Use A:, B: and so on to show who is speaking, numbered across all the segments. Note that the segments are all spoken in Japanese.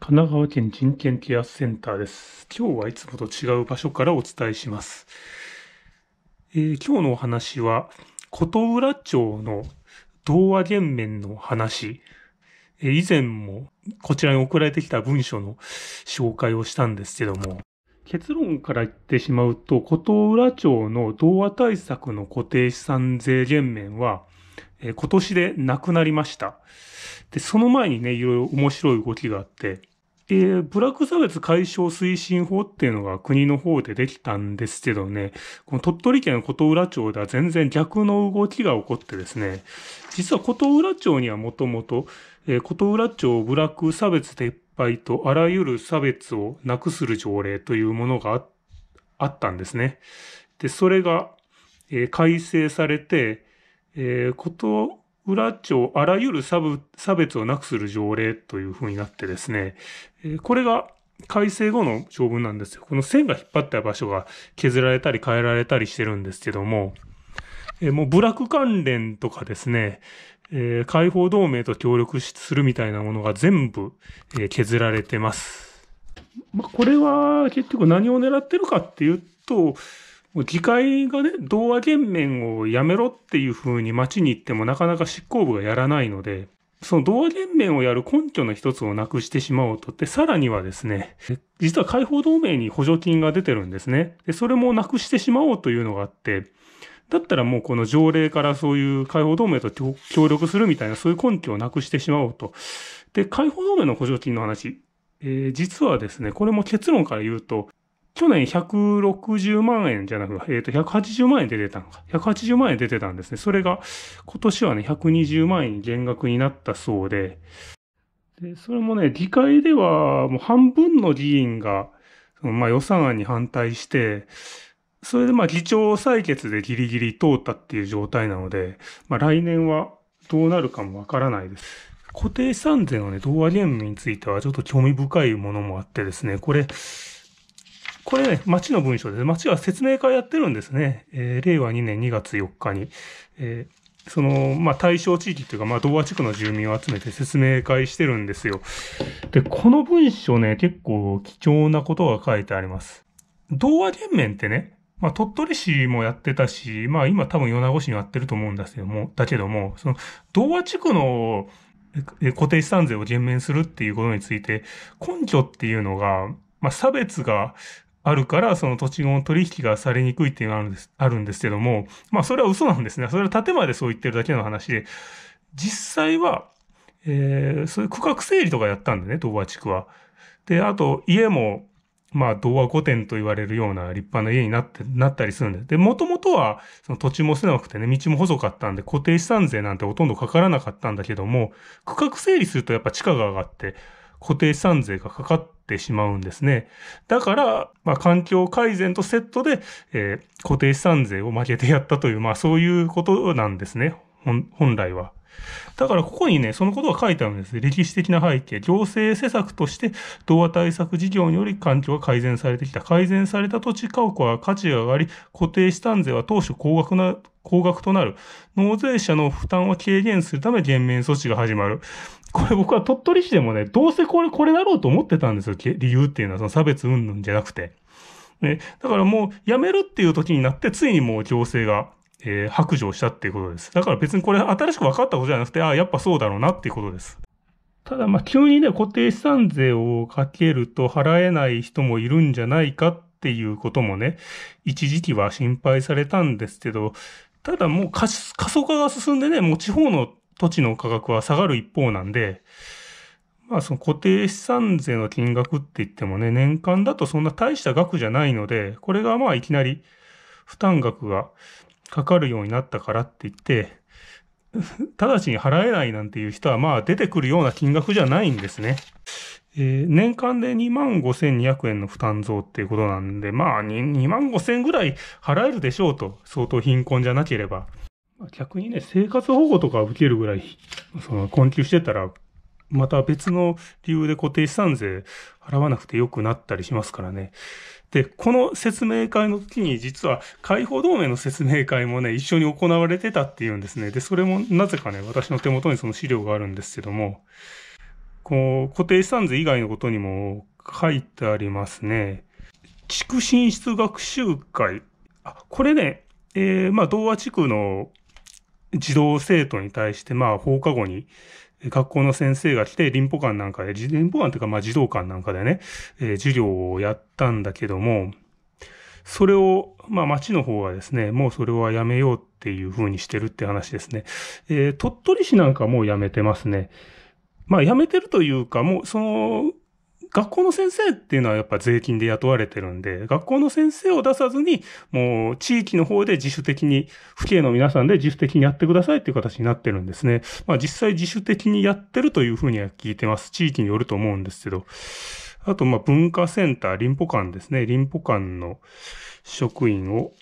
A: 神奈川県人権ケアセンターです。今日はいつもと違う場所からお伝えします。えー、今日のお話は、琴浦町の童話原面の話。えー、以前もこちらに送られてきた文書の紹介をしたんですけども、結論から言ってしまうと、琴浦町の童話対策の固定資産税減免は、えー、今年でなくなりました。で、その前にね、いろいろ面白い動きがあって、で、ブラック差別解消推進法っていうのが国の方でできたんですけどね、この鳥取県琴浦町では全然逆の動きが起こってですね、実は琴浦町にはもともと、え琴浦町ブラック差別撤廃とあらゆる差別をなくする条例というものがあったんですね。で、それが、えー、改正されて、えー、裏町あらゆる差別をなくする条例というふうになってですね、これが改正後の条文なんですよ。この線が引っ張った場所が削られたり変えられたりしてるんですけども、もう部落関連とかですね、解放同盟と協力するみたいなものが全部、削られてます。まあ、これは結局何を狙ってるかっていうと、議会がね、童話減免をやめろっていう風に街に行ってもなかなか執行部がやらないので、その童話減免をやる根拠の一つをなくしてしまおうとって、さらにはですね、実は解放同盟に補助金が出てるんですね。で、それもなくしてしまおうというのがあって、だったらもうこの条例からそういう解放同盟と協力するみたいな、そういう根拠をなくしてしまおうと。で、解放同盟の補助金の話、えー、実はですね、これも結論から言うと、去年160万円じゃなく、えっ、ー、と、180万円で出たのか。180万円出てたんですね。それが、今年はね、120万円減額になったそうで、で、それもね、議会では、もう半分の議員が、そのまあ予算案に反対して、それでまあ議長採決でギリギリ通ったっていう状態なので、まあ来年はどうなるかもわからないです。固定資産税のね、同和減ムについてはちょっと興味深いものもあってですね、これ、これね、町の文章です。町は説明会やってるんですね。えー、令和2年2月4日に。えー、その、まあ、対象地域というか、まあ、童話地区の住民を集めて説明会してるんですよ。で、この文章ね、結構貴重なことが書いてあります。童話連盟ってね、まあ、鳥取市もやってたし、まあ、今多分米子市にやってると思うんですけども、だけども、その、童話地区の固定資産税を減免するっていうことについて、根拠っていうのが、まあ、差別があるから、その土地の取引がされにくいっていうのがあるんです、あるんですけども、まあそれは嘘なんですね。それは建前でそう言ってるだけの話で、実際は、えー、そういう区画整理とかやったんでね、東和地区は。で、あと家も、まあ、童話御殿と言われるような立派な家になって、なったりするんで。で、もともとは、その土地も狭くてね、道も細かったんで、固定資産税なんてほとんどかからなかったんだけども、区画整理するとやっぱ地価が上がって、固定資産税がかかってしまうんですね。だから、まあ、環境改善とセットで、えー、固定資産税を負けてやったという、まあ、そういうことなんですね。本来は。だからここにね、そのことが書いてあるんです。歴史的な背景。行政施策として、童話対策事業により環境が改善されてきた。改善された土地家屋は価値が上がり、固定資産税は当初高額な、高額となる。納税者の負担を軽減するため減免措置が始まる。これ僕は鳥取市でもね、どうせこれ、これだろうと思ってたんですよ。理由っていうのは、その差別云々じゃなくて。ね、だからもう、やめるっていう時になって、ついにもう行政が、えー、白状したっていうことです。だから別にこれ新しく分かったことじゃなくて、ああ、やっぱそうだろうなっていうことです。ただ、まあ、急にね、固定資産税をかけると払えない人もいるんじゃないかっていうこともね、一時期は心配されたんですけど、ただもう過疎化が進んでね、もう地方の土地の価格は下がる一方なんで、まあその固定資産税の金額って言ってもね、年間だとそんな大した額じゃないので、これがまあいきなり負担額がかかるようになったからって言って、直ちに払えないなんていう人はまあ出てくるような金額じゃないんですね。えー、年間で2万5200円の負担増っていうことなんで、まあ 2, 2万5000ぐらい払えるでしょうと、相当貧困じゃなければ。逆にね、生活保護とか受けるぐらい、その困窮してたら、また別の理由で固定資産税払わなくてよくなったりしますからね。で、この説明会の時に実は解放同盟の説明会もね、一緒に行われてたっていうんですね。で、それもなぜかね、私の手元にその資料があるんですけども、こう、固定資産税以外のことにも書いてありますね。地区進出学習会。あ、これね、えー、まあ、童話地区の児童生徒に対して、まあ、放課後に、学校の先生が来て、林保館なんかで、林保館というか、まあ、児童館なんかでね、えー、授業をやったんだけども、それを、まあ、町の方はですね、もうそれはやめようっていうふうにしてるって話ですね。えー、鳥取市なんかもうやめてますね。まあ、やめてるというか、もう、その、学校の先生っていうのはやっぱ税金で雇われてるんで、学校の先生を出さずに、もう地域の方で自主的に、府警の皆さんで自主的にやってくださいっていう形になってるんですね。まあ実際自主的にやってるというふうには聞いてます。地域によると思うんですけど。あと、まあ文化センター、林保館ですね。林保館の職員を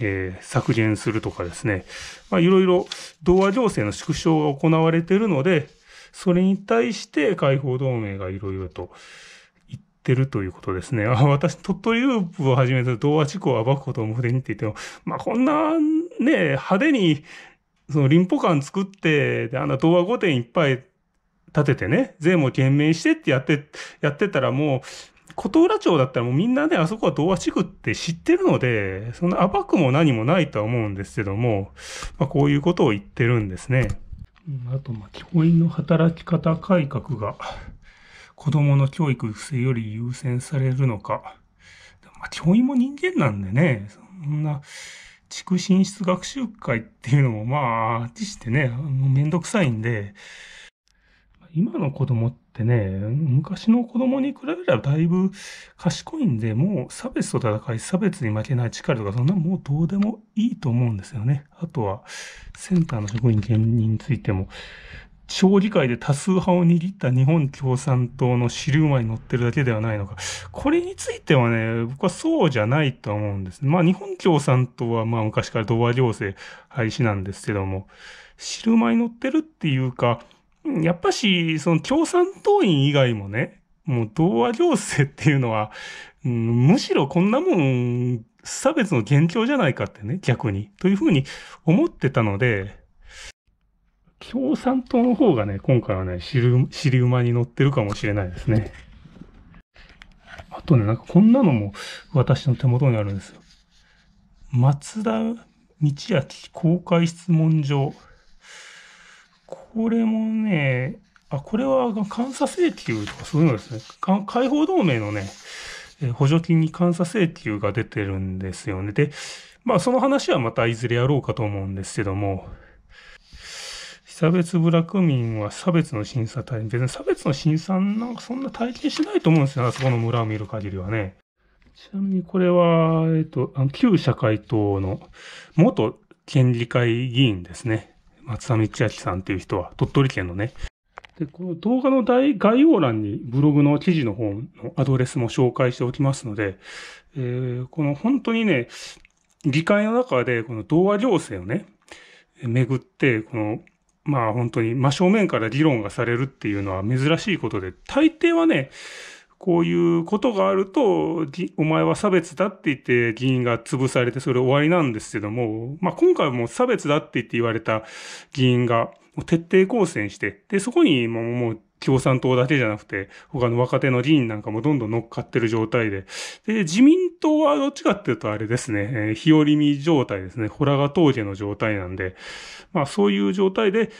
A: えー、削減するとかですね。まあ、いろいろ、童話行政の縮小が行われているので、それに対して解放同盟がいろいろと言ってるということですね。私、鳥取ループをじめと童話地区を暴くことを無駄にって言っても、まあ、こんなね、派手に、その、林保館作って、で、あんな童話御殿いっぱい立ててね、税も減免してってやって、やってたらもう、琴浦町だったらもうみんなね、あそこは童話地区って知ってるので、そんな暴くも何もないとは思うんですけども、まあ、こういうことを言ってるんですね。あと、ま教員の働き方改革が子供の教育育成より優先されるのか。ま教員も人間なんでね、そんな、地区進出学習会っていうのもまあ、あっちしてね、めんどくさいんで、今の子供ってね、昔の子供に比べればだいぶ賢いんで、もう差別と戦い、差別に負けない力とか、そんなもうどうでもいいと思うんですよね。あとは、センターの職員兼任についても、小理界で多数派を握った日本共産党の支流馬に乗ってるだけではないのか。これについてはね、僕はそうじゃないと思うんです。まあ日本共産党はまあ昔から童話行政廃止なんですけども、汁流に乗ってるっていうか、やっぱし、その共産党員以外もね、もう童話行政っていうのは、うん、むしろこんなもん、差別の現状じゃないかってね、逆に。というふうに思ってたので、共産党の方がね、今回はね、知り馬に乗ってるかもしれないですね。あとね、なんかこんなのも私の手元にあるんですよ。松田道明公開質問状。これもね、あ、これは監査請求とかそういうのですね。解放同盟のね、補助金に監査請求が出てるんですよね。で、まあその話はまたいずれやろうかと思うんですけども、被差別部落民は差別の審査対、別に差別の審査なんかそんな体験しないと思うんですよ、あそこの村を見る限りはね。ちなみにこれは、えっと、旧社会党の元県議会議員ですね。松田道明さんっていう人は、鳥取県のね。で、この動画の概要欄にブログの記事の方のアドレスも紹介しておきますので、えー、この本当にね、議会の中でこの童話行政をね、めぐって、この、まあ本当に真正面から議論がされるっていうのは珍しいことで、大抵はね、こういうことがあると、お前は差別だって言って議員が潰されてそれ終わりなんですけども、まあ、今回も差別だって言って言われた議員が徹底抗戦して、で、そこにもう、もう共産党だけじゃなくて、他の若手の議員なんかもどんどん乗っかってる状態で。で、自民党はどっちかっていうとあれですね、えー、日和見状態ですね、ホラガ峠の状態なんで、まあそういう状態で、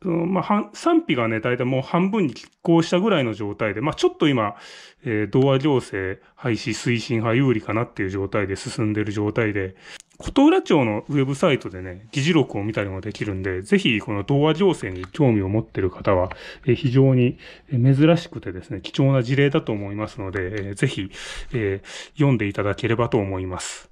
A: そのまあ、賛否がね、大体もう半分に拮抗したぐらいの状態で、まあ、ちょっと今、えー、同和行政廃止推進派有利かなっていう状態で進んでる状態で、琴浦町のウェブサイトでね、議事録を見たりもできるんで、ぜひこの童話情勢に興味を持っている方は、え非常に珍しくてですね、貴重な事例だと思いますので、えぜひ、えー、読んでいただければと思います。